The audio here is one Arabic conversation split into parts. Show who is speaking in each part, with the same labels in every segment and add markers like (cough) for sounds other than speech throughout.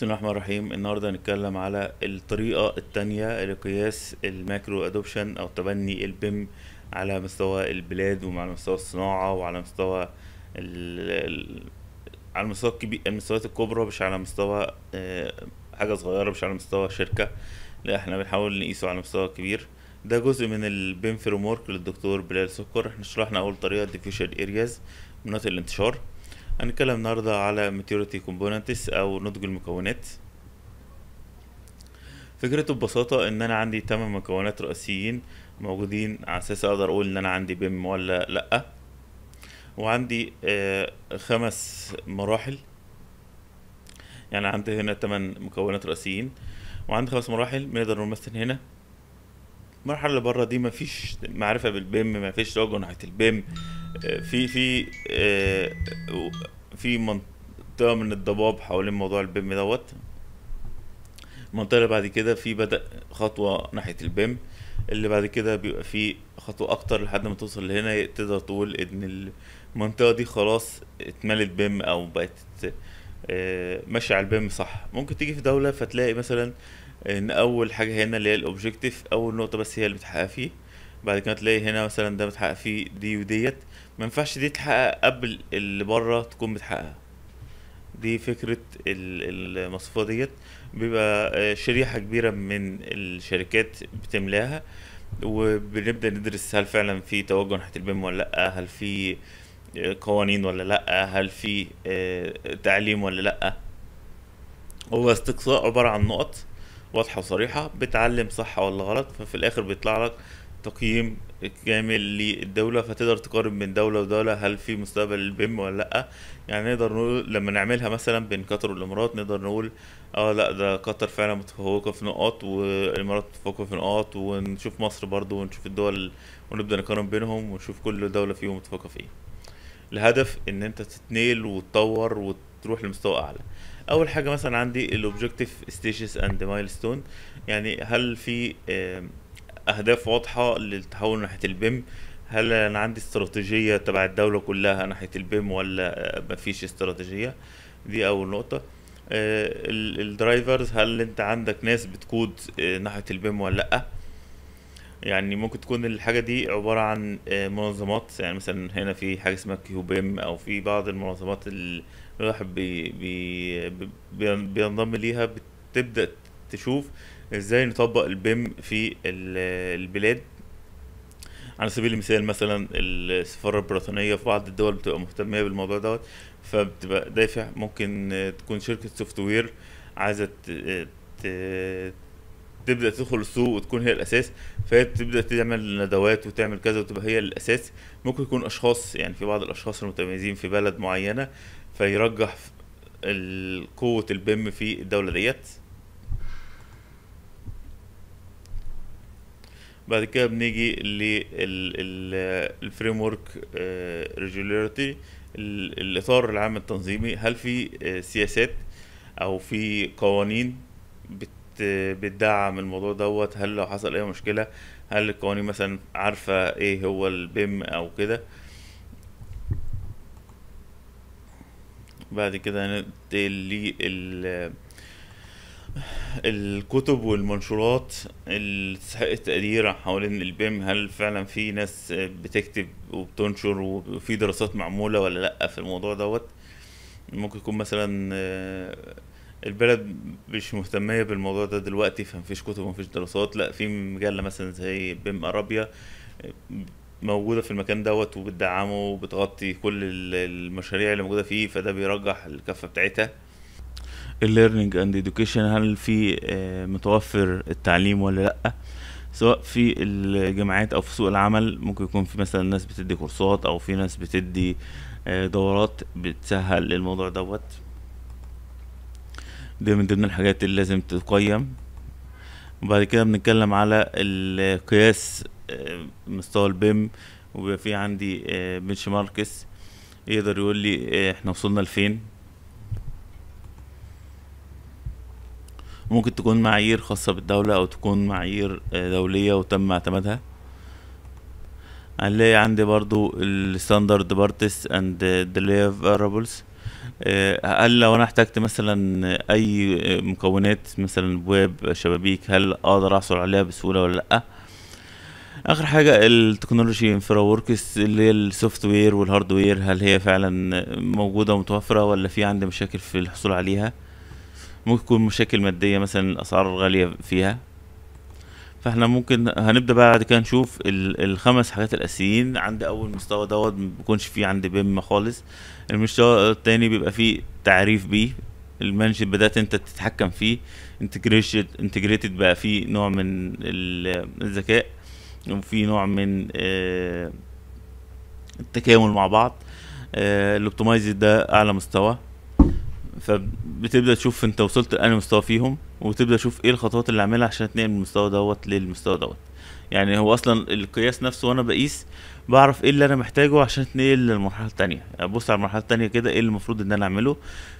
Speaker 1: بسم الله الرحمن الرحيم النهارده هنتكلم على الطريقه الثانيه لقياس الماكرو ادوبشن او تبني البيم على مستوى البلاد وعلى مستوى الصناعه وعلى مستوى ال... على مستوى المستويات الكبرى مش على مستوى آه، حاجه صغيره مش على مستوى شركه لا احنا بنحاول نقيسه على مستوى كبير ده جزء من البيم فريم للدكتور بلال سكر احنا شرحنا اول طريقه ديفيوشن ارياز مناطق الانتشار هنتكلم النهاردة على maturity components أو نضج المكونات فكرته ببساطة إن أنا عندي تمن مكونات رئيسيين موجودين على أساس أقدر أقول إن أنا عندي بيم ولا لأ وعندي آه، خمس مراحل يعني عندي هنا تمن مكونات رئيسيين وعندي خمس مراحل بنقدر نمثل هنا المرحله اللي بره دي مفيش معرفه بالبيم مفيش توجه ناحيه البيم آه، في في آه، في منطقه من الضباب حوالين موضوع البيم دوت المنطقه اللي بعد كده في بدا خطوه ناحيه البيم اللي بعد كده بيبقى في خطوه اكتر لحد ما توصل لهنا تقدر تقول ان المنطقه دي خلاص اتملت بيم او بقت آه، ماشيه على البيم صح ممكن تيجي في دوله فتلاقي مثلا ان اول حاجه هنا اللي هي الاوبجكتيف اول نقطه بس هي اللي بتحقق فيه بعد كده تلاقي هنا مثلا ده بتحقق فيه دي وديت ما ينفعش دي تتحقق قبل اللي بره تكون بتحققها دي فكره المصفوفه ديت بيبقى آه، شريحه كبيره من الشركات بتملاها وبنبدا ندرس هل فعلا في توجه ناحيه البيم ولا لا هل في آه، قوانين ولا لا هل في آه، تعليم ولا لا هو استقصاء عباره عن نقط واضحه وصريحه بتعلم صح ولا غلط ففي الاخر بيطلع لك تقييم كامل للدولة فتقدر تقارن بين دولة ودولة هل في مستقبل للبيم ولا لأ يعني نقدر نقول لما نعملها مثلا بين قطر والإمارات نقدر نقول اه لا ده قطر فعلا متفوقة في نقاط والإمارات متفوقة في نقاط ونشوف مصر برضو ونشوف الدول ونبدأ نقارن بينهم ونشوف كل دولة فيهم متفوقة في ايه الهدف ان انت تتنيل وتطور وتروح لمستوى اعلى اول حاجه مثلا عندي الاوبجكتيف ستيجز اند مايلستون يعني هل في اهداف واضحه للتحول ناحيه البيم هل انا عندي استراتيجيه تبع الدوله كلها ناحيه البيم ولا مفيش استراتيجيه دي اول نقطه آه، الدرايفرز هل انت عندك ناس بتكود آه، ناحيه البيم ولا لا يعني ممكن تكون الحاجة دي عبارة عن آه، منظمات يعني مثلا هنا في حاجة اسمها كيوبيم أو في بعض المنظمات اللي الواحد بي بي بي بينضم ليها بتبدأ تشوف ازاي نطبق البيم في البلاد على سبيل المثال مثلا السفارة البريطانية في بعض الدول بتبقى مهتمة بالموضوع دوت فبتبقى دافع ممكن آه، تكون شركة سوفت وير عايزة تبدا تدخل السوق وتكون هي الاساس فهي تبدا تعمل ندوات وتعمل كذا وتبقى هي الاساس ممكن يكون اشخاص يعني في بعض الاشخاص المتميزين في بلد معينه فيرجح قوه البيم في الدوله ديت بعد كده بنيجي للفريم ورك ريجولاريتي آه، الاطار العام التنظيمي هل في آه، سياسات او في قوانين بت بتدعم الموضوع دوت هل لو حصل اي مشكله هل القوانين مثلا عارفه ايه هو البيم او كده بعد كده هننتقل لل الكتب والمنشورات اللي تستحق التقدير حوالين البيم هل فعلا في ناس بتكتب وبتنشر وفي دراسات معمولة ولا لأ في الموضوع دوت ممكن يكون مثلا البلد مش مهتميه بالموضوع ده دلوقتي فمفيش كتب ومفيش دراسات لا في مجله مثلا زي بيم ارابيا موجوده في المكان دوت وبتدعمه وبتغطي كل المشاريع اللي موجوده فيه فده بيرجح الكفه بتاعتها الليرنينج اند education هل في آه، متوفر التعليم ولا لا سواء في الجامعات او في سوق العمل ممكن يكون في مثلا ناس بتدي كورسات او في ناس بتدي آه، دورات بتسهل الموضوع دوت دي من ضمن الحاجات اللي لازم تقيم وبعد كده بنتكلم على قياس آه، مستوى البيم وبيبقى في عندي بنش آه، ماركس يقدر يقول لي آه، احنا وصلنا لفين ممكن تكون معايير خاصة بالدولة أو تكون معايير دولية وتم اعتمادها هنلاقي عندي برضو الستاندرد بارتس اند ديليفرابلز آه، هل لو انا احتجت مثلا اي مكونات مثلا ابواب شبابيك هل اقدر احصل عليها بسهوله ولا لا اخر حاجه التكنولوجي انفرا وركس اللي هي السوفت وير والهارد وير هل هي فعلا موجوده ومتوفره ولا في عندي مشاكل في الحصول عليها ممكن تكون مشاكل ماديه مثلا الاسعار غاليه فيها فاحنا ممكن هنبدا بقى بعد كده نشوف الخمس حاجات الاساسيين عند اول مستوى دوت ما بيكونش فيه عند بيم خالص المستوى التاني بيبقى فيه تعريف بيه المانجد بدات انت تتحكم فيه انتجريشن انتجريتد بقى فيه نوع من الذكاء وفي نوع من آه، التكامل مع بعض آه، الاوبتمايز ده اعلى مستوى فبتبدا تشوف انت وصلت لانهي مستوى فيهم وتبدا تشوف ايه الخطوات اللي اعملها عشان اتنقل من المستوى دوت للمستوى دوت يعني هو اصلا القياس نفسه وانا بقيس بعرف ايه اللي انا محتاجه عشان اتنقل للمرحله التانية ابص يعني على المرحله التانية كده ايه المفروض ان انا اعمله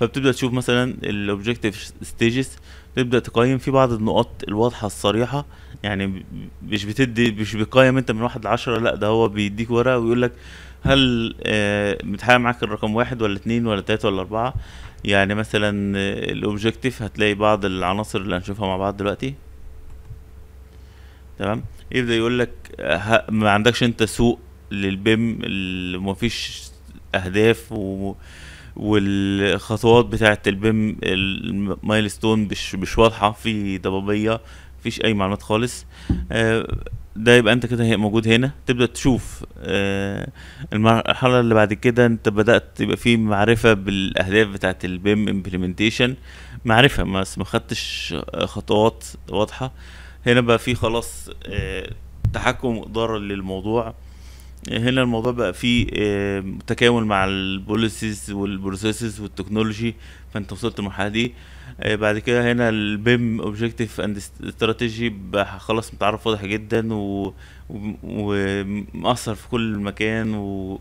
Speaker 1: فبتبدا تشوف مثلا الاوبجكتيف ستيجز تبدا تقيم في بعض النقاط الواضحه الصريحه يعني مش بتدي مش بيقيم انت من واحد لعشرة لا ده هو بيديك ورقه ويقول لك هل آه، متحقق معاك الرقم واحد ولا اتنين ولا تلاته ولا اربعه يعني مثلا الاوبجكتيف هتلاقي بعض العناصر اللي هنشوفها مع بعض دلوقتي تمام يبدا يقول لك ما عندكش انت سوق للبيم اللي فيش اهداف و والخطوات بتاعه البيم المايلستون مش مش واضحه في ضبابيه مفيش اي معلومات خالص آه، ده يبقى انت كده موجود هنا تبدا تشوف آه، المرحله اللي بعد كده انت بدات يبقى في معرفه بالاهداف بتاعه البيم امبلمنتيشن معرفه ما خدتش آه، خطوات واضحه هنا بقى في خلاص آه، تحكم اداره للموضوع هنا الموضوع بقى فيه تكامل مع البوليسيز والبروسيسز والتكنولوجي فانت وصلت للمرحله دي آه، بعد كده هنا البيم اوبجكتيف اند استراتيجي خلاص متعرف واضح جدا ومأثر في كل مكان و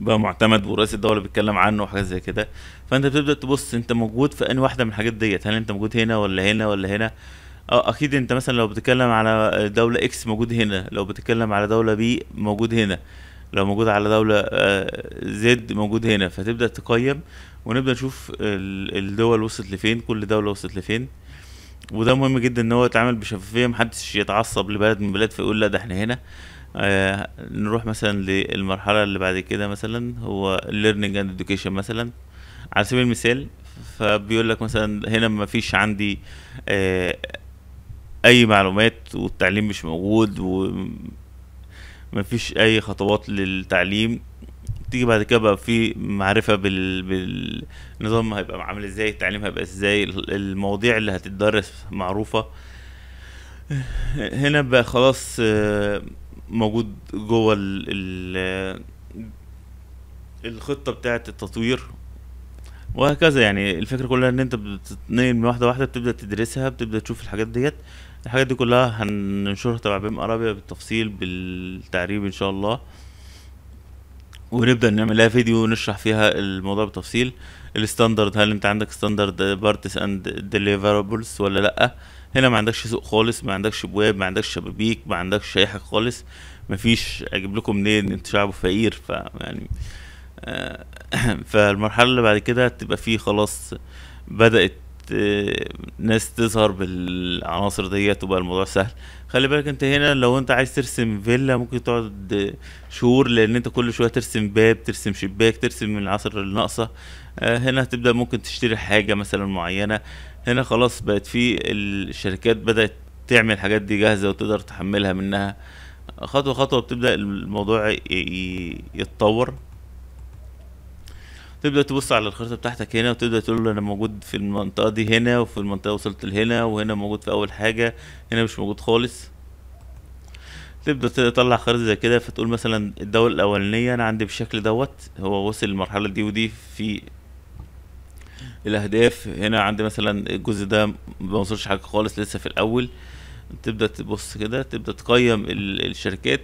Speaker 1: بقى معتمد ورئيس الدوله بيتكلم عنه وحاجات زي كده فانت بتبدا تبص انت موجود في انهي واحده من الحاجات ديت هل انت موجود هنا ولا هنا ولا هنا اه اكيد انت مثلا لو بتتكلم على دولة اكس موجود هنا لو بتتكلم على دولة بي موجود هنا لو موجود على دولة زد آه، موجود هنا فتبدأ تقيم ونبدأ نشوف الدول وصلت لفين كل دولة وصلت لفين وده مهم جدا ان هو يتعامل بشفافية محدش يتعصب لبلد من بلاد فيقول لا ده احنا هنا آه نروح مثلا للمرحلة اللي بعد كده مثلا هو learning and education مثلا على سبيل المثال فبيقول لك مثلا هنا ما فيش عندي آه اي معلومات والتعليم مش موجود ومفيش اي خطوات للتعليم تيجي بعد كده بقى في معرفه بال... بالنظام هيبقى عامل ازاي التعليم هيبقى ازاي المواضيع اللي هتتدرس معروفه هنا بقى خلاص آه، موجود جوه ال... ال... الخطه بتاعه التطوير وهكذا يعني الفكره كلها ان انت بتتنقل من واحده واحده بتبدا تدرسها بتبدا تشوف الحاجات ديت الحاجات دي كلها هننشرها تبع بيم ارابيا بالتفصيل بالتعريب ان شاء الله ونبدا نعمل لها فيديو ونشرح فيها الموضوع بالتفصيل الستاندرد هل انت عندك ستاندرد بارتس اند ديليفرابلز ولا لا هنا ما عندكش سوق خالص ما عندكش ابواب ما عندكش شبابيك ما عندكش اي حاجه خالص ما فيش اجيب لكم منين انت شعب فقير ف يعني آه، (clears throat) فالمرحله اللي بعد كده تبقى فيه خلاص بدات ناس تظهر بالعناصر ديت وبقى الموضوع سهل خلي بالك انت هنا لو انت عايز ترسم فيلا ممكن تقعد شهور لان انت كل شويه ترسم باب ترسم شباك ترسم من العناصر الناقصه آه، هنا هتبدا ممكن تشتري حاجه مثلا معينه هنا خلاص بقت في الشركات بدات تعمل الحاجات دي جاهزه وتقدر تحملها منها خطوه خطوه بتبدا الموضوع يتطور تبدا تبص على الخريطه بتاعتك هنا وتبدا تقول له انا موجود في المنطقه دي هنا وفي المنطقه وصلت لهنا وهنا موجود في اول حاجه هنا مش موجود خالص تبدا تطلع خريطه زي كده فتقول مثلا الدوله الاولانيه انا عندي بالشكل دوت هو وصل للمرحله دي ودي في الاهداف هنا عندي مثلا الجزء ده ما وصلش حاجه خالص لسه في الاول تبدا تبص كده تبدا تقيم الشركات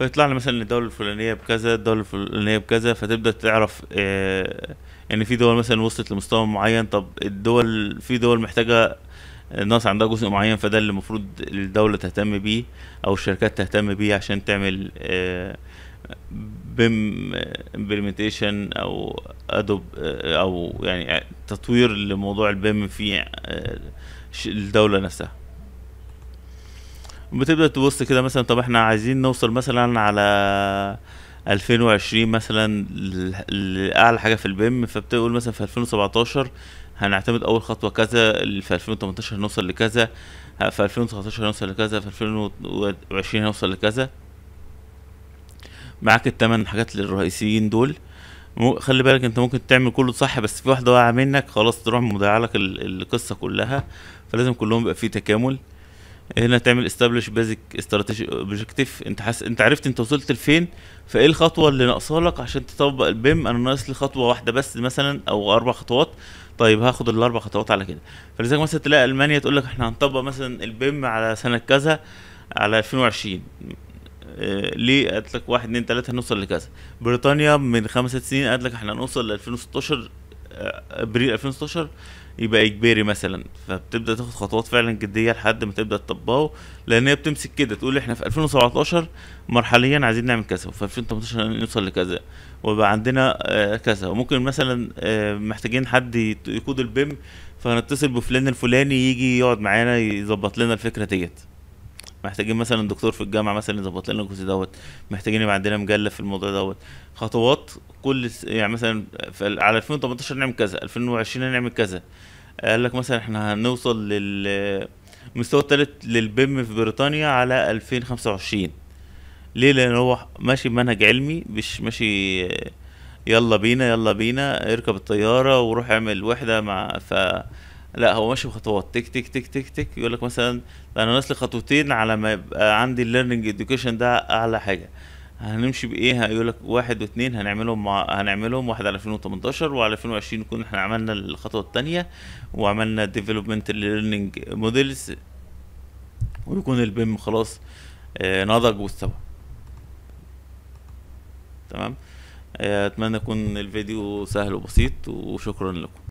Speaker 1: فيطلع لي مثلا الدوله الفلانيه بكذا الدوله الفلانيه بكذا فتبدا تعرف آه ان في دول مثلا وصلت لمستوى معين طب الدول في دول محتاجه الناس عندها جزء معين فده اللي المفروض الدوله تهتم بيه او الشركات تهتم بيه عشان تعمل آه، بيم امبلمنتيشن او ادوب آه، او يعني تطوير لموضوع البيم في آه، الدوله نفسها بتبدا تبص كده مثلا طب احنا عايزين نوصل مثلا على 2020 مثلا لاعلى حاجه في البيم فبتقول مثلا في 2017 هنعتمد اول خطوه كذا في 2018 هنوصل لكذا في 2019 هنوصل لكذا في 2020 هنوصل لكذا معاك التمن حاجات للرئيسيين دول خلي بالك انت ممكن تعمل كله صح بس في واحده واقعه منك خلاص تروح مضيعه لك القصه كلها فلازم كلهم يبقى في تكامل هنا تعمل استابلش بيزك استراتيجي اوبجكتيف انت حس... انت عرفت انت وصلت لفين فايه الخطوه اللي ناقصالك عشان تطبق البيم انا ناقص لي خطوه واحده بس مثلا او اربع خطوات طيب هاخد الاربع خطوات على كده فلذلك مثلا تلاقي المانيا تقول لك احنا هنطبق مثلا البيم على سنه كذا على 2020 اه ليه قالت لك 1 2 3 هنوصل لكذا بريطانيا من خمس ست سنين قالت لك احنا هنوصل ل 2016 آه، ابريل 2016 يبقى اجباري مثلا فبتبدا تاخد خطوات فعلا جديه لحد ما تبدا تطبقه لان هي بتمسك كده تقول احنا في 2017 مرحليا عايزين نعمل كذا وفي 2018 نوصل لكذا ويبقى عندنا آه، كذا وممكن مثلا آه، محتاجين حد يقود البيم فهنتصل بفلان الفلاني يجي يقعد معانا يظبط لنا الفكره ديت محتاجين مثلا دكتور في الجامعه مثلا يظبط لنا الجزء دوت محتاجين يبقى عندنا مجله في الموضوع دوت خطوات كل يعني مثلا على 2018 نعمل كذا 2020 هنعمل كذا قال لك مثلا احنا هنوصل لل المستوى الثالث للبيم في بريطانيا على 2025 ليه لان هو ماشي بمنهج علمي مش ماشي يلا بينا يلا بينا اركب الطياره وروح اعمل وحده مع ف لا هو ماشي بخطوات تك تك تك تك تك يقول لك مثلا انا ناقص خطوتين على ما يبقى عندي الليرنينج اديوكيشن ده اعلى حاجه هنمشي بايه هيقول لك واحد واثنين هنعملهم مع... هنعملهم واحد على 2018 وعلى 2020 نكون احنا عملنا الخطوه الثانيه وعملنا ديفلوبمنت ليرنينج موديلز ويكون البيم خلاص آه، نضج واستوى تمام آه، اتمنى يكون الفيديو سهل وبسيط وشكرا لكم